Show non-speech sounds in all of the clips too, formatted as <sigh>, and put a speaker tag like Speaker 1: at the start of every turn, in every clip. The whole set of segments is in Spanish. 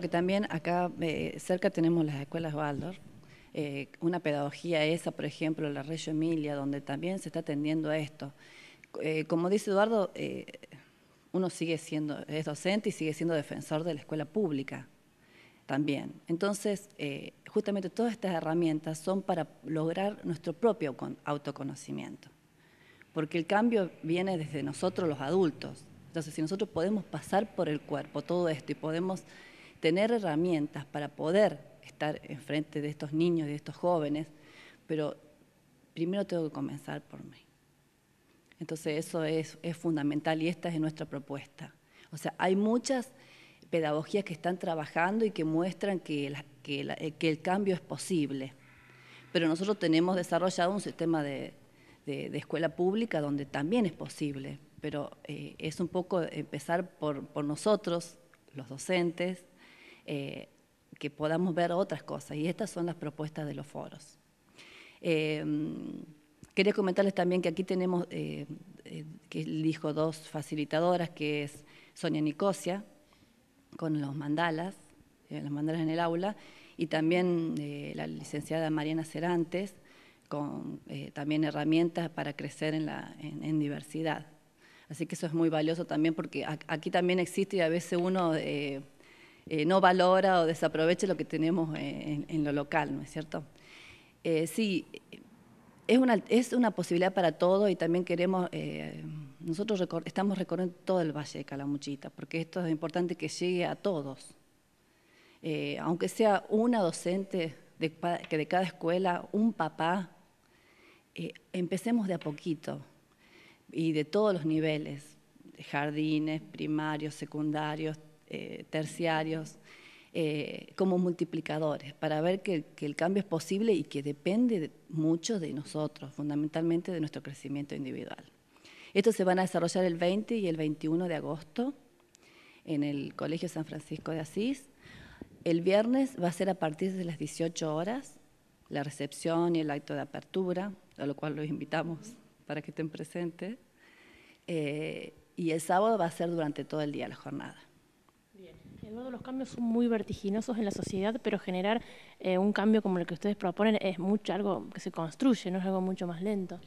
Speaker 1: que también acá eh, cerca tenemos las escuelas Baldor, eh, una pedagogía esa, por ejemplo, la Reggio Emilia, donde también se está atendiendo a esto. Eh, como dice Eduardo, uno sigue siendo, es docente y sigue siendo defensor de la escuela pública también. Entonces, justamente todas estas herramientas son para lograr nuestro propio autoconocimiento, porque el cambio viene desde nosotros los adultos. Entonces, si nosotros podemos pasar por el cuerpo todo esto y podemos tener herramientas para poder estar enfrente de estos niños, de estos jóvenes, pero primero tengo que comenzar por mí. Entonces eso es, fundamental y esta es nuestra propuesta. O sea, hay muchas pedagogías que están trabajando y que muestran que, eh, el cambio es posible. Pero nosotros tenemos desarrollado un sistema de, escuela pública donde también es posible, pero eh, es un poco empezar por nosotros, los docentes, eh, que podamos ver otras cosas. Y estas son las propuestas de los foros. Eh, quería comentarles también que aquí tenemos, eh, que elijo dos facilitadoras, que es Sonia Nicosia, con los mandalas, los mandalas en el aula, y también la licenciada Mariana Cerantes, con también herramientas para crecer en, diversidad. Así que eso es muy valioso también porque aquí también existe y a veces uno eh, no valora o desaproveche lo que tenemos eh, en, lo local, ¿no es cierto? Eh, sí, es una, es una posibilidad para todo y también queremos, nosotros estamos recorriendo todo el Valle de Calamuchita, porque esto es importante que llegue a todos. aunque sea una docente que de cada escuela, un papá, empecemos de a poquito y de todos los niveles, jardines, primarios, secundarios, eh, terciarios, eh, como multiplicadores, para ver que, el cambio es posible y que depende mucho de nosotros, fundamentalmente de nuestro crecimiento individual. Estos se van a desarrollar el 20 y el 21 de agosto en el Colegio San Francisco de Asís. El viernes va a ser a partir de las 18 horas la recepción y el acto de apertura, a lo cual los invitamos para que estén presentes. Eh, y el sábado va a ser durante todo el día la jornada los cambios son muy vertiginosos en la sociedad, pero generar eh, un cambio como el que ustedes proponen es mucho algo que se construye, no es algo mucho más lento.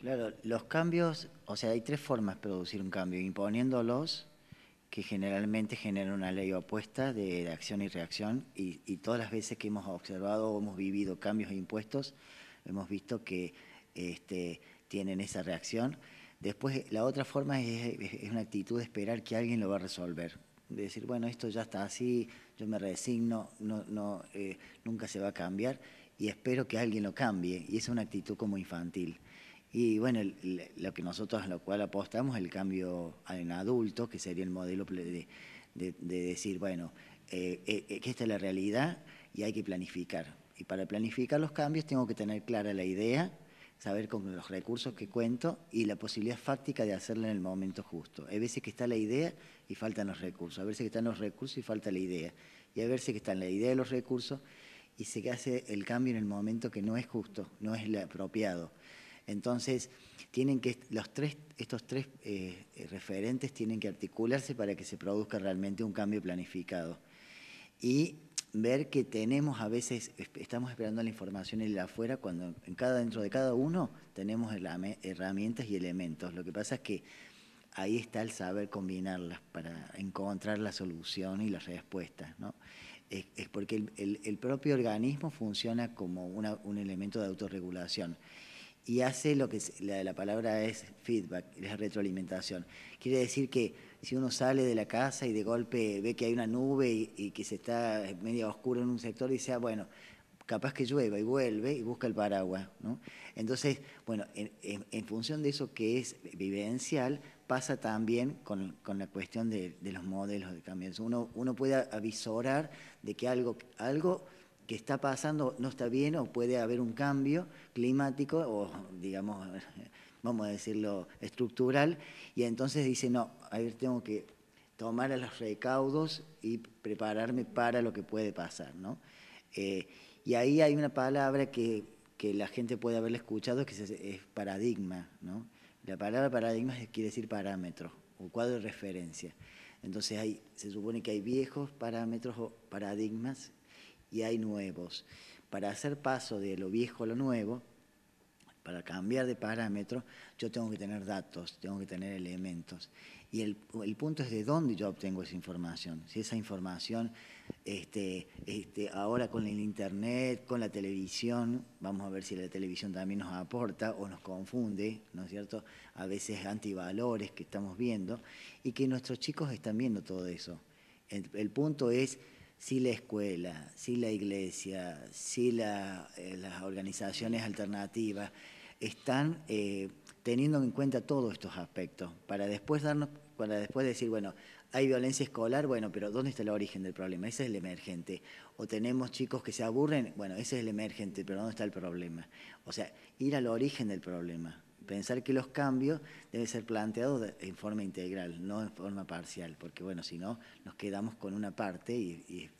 Speaker 2: Claro, los cambios, o sea, hay tres formas de producir un cambio, imponiéndolos, que generalmente generan una ley opuesta de acción y reacción, y, todas las veces que hemos observado o hemos vivido cambios e impuestos, hemos visto que este, tienen esa reacción. Después, la otra forma es una actitud de esperar que alguien lo va a resolver de decir, bueno, esto ya está así, yo me resigno, no, no, eh, nunca se va a cambiar y espero que alguien lo cambie. Y es una actitud como infantil. Y bueno, lo que nosotros a lo cual apostamos es el cambio en adulto, que sería el modelo de, de, decir, bueno, eh, eh, que esta es la realidad y hay que planificar. Y para planificar los cambios tengo que tener clara la idea, saber con los recursos que cuento y la posibilidad fáctica de hacerlo en el momento justo. Hay veces que está la idea y faltan los recursos, a veces que están los recursos y falta la idea, y a veces que están la idea y los recursos y se hace el cambio en el momento que no es justo, no es el apropiado. Entonces, tienen que, los tres, estos tres eh, referentes tienen que articularse para que se produzca realmente un cambio planificado. Y ver que tenemos a veces, estamos esperando la información en el afuera, cuando en cada, dentro de cada uno tenemos herramientas y elementos. Lo que pasa es que ahí está el saber combinarlas para encontrar la solución y las respuestas. ¿no? Es, porque el, propio organismo funciona como un elemento de autorregulación y hace lo que la, palabra es feedback, la retroalimentación. Quiere decir que si uno sale de la casa y de golpe ve que hay una nube y, que se está medio oscuro en un sector, dice, ah, bueno, capaz que llueva y vuelve y busca el paraguas. ¿no? Entonces, bueno, en, función de eso que es vivencial, pasa también con, la cuestión de, los modelos de cambios. Uno, uno puede avisorar de que algo, algo que está pasando no está bien o puede haber un cambio climático o, digamos, <laughs> vamos a decirlo, estructural, y entonces dice, no, ahí tengo que tomar a los recaudos y prepararme para lo que puede pasar, ¿no? Eh, y ahí hay una palabra que, que, la gente puede haberla escuchado que es, paradigma, ¿no? La palabra paradigma quiere decir parámetro o cuadro de referencia. Entonces hay, se supone que hay viejos parámetros o paradigmas y hay nuevos. Para hacer paso de lo viejo a lo nuevo, para cambiar de parámetro, yo tengo que tener datos, tengo que tener elementos. Y el, punto es de dónde yo obtengo esa información. Si esa información, este, este, ahora con el Internet, con la televisión, vamos a ver si la televisión también nos aporta o nos confunde, ¿no es cierto? A veces antivalores que estamos viendo y que nuestros chicos están viendo todo eso. el punto es si la escuela, si la iglesia, si eh, las organizaciones alternativas están eh, teniendo en cuenta todos estos aspectos para después darnos, para después decir, bueno, hay violencia escolar, bueno, pero ¿dónde está el origen del problema? Ese es el emergente. O tenemos chicos que se aburren, bueno, ese es el emergente, pero ¿dónde está el problema? O sea, ir al origen del problema pensar que los cambios deben ser planteados en forma integral, no en forma parcial, porque bueno, si no nos quedamos con una parte y,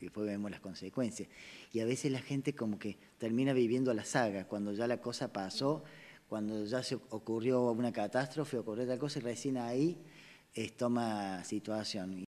Speaker 2: después vemos las consecuencias. Y a veces la gente como que termina viviendo la saga, cuando ya la cosa pasó, cuando ya se ocurrió una catástrofe, ocurrió otra cosa, y recién ahí toma situación.